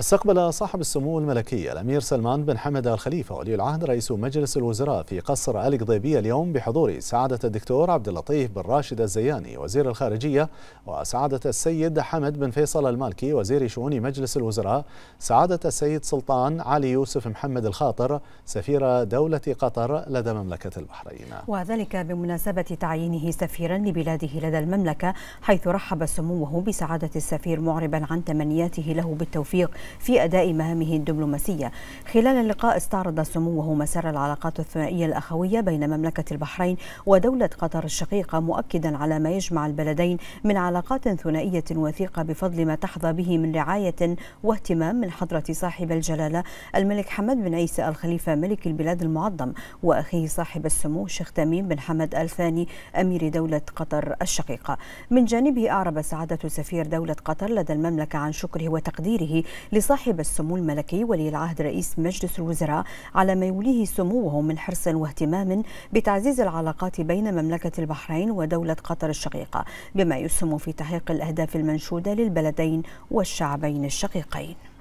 استقبل صاحب السمو الملكي الأمير سلمان بن حمد الخليفة ولي العهد رئيس مجلس الوزراء في قصر القضيبية اليوم بحضور سعادة الدكتور عبد اللطيف بن راشد الزياني وزير الخارجية وسعادة السيد حمد بن فيصل المالكي وزير شؤون مجلس الوزراء سعادة السيد سلطان علي يوسف محمد الخاطر سفير دولة قطر لدى مملكة البحرين وذلك بمناسبة تعيينه سفيرا لبلاده لدى المملكة حيث رحب سموه بسعادة السفير معربا عن تمنياته له بالتوفيق في أداء مهامه الدبلوماسية خلال اللقاء استعرض سموه مسار العلاقات الثنائية الأخوية بين مملكة البحرين ودولة قطر الشقيقة مؤكدا على ما يجمع البلدين من علاقات ثنائية وثيقة بفضل ما تحظى به من رعاية واهتمام من حضرة صاحب الجلالة الملك حمد بن عيسى الخليفة ملك البلاد المعظم وأخيه صاحب السمو الشيخ تميم بن حمد الثاني أمير دولة قطر الشقيقة من جانبه أعرب سعادة سفير دولة قطر لدى المملكة عن شكره وتقديره لصاحب السمو الملكي ولي العهد رئيس مجلس الوزراء على ما يوليه سموه من حرص واهتمام بتعزيز العلاقات بين مملكة البحرين ودولة قطر الشقيقة بما يسهم في تحقيق الأهداف المنشودة للبلدين والشعبين الشقيقين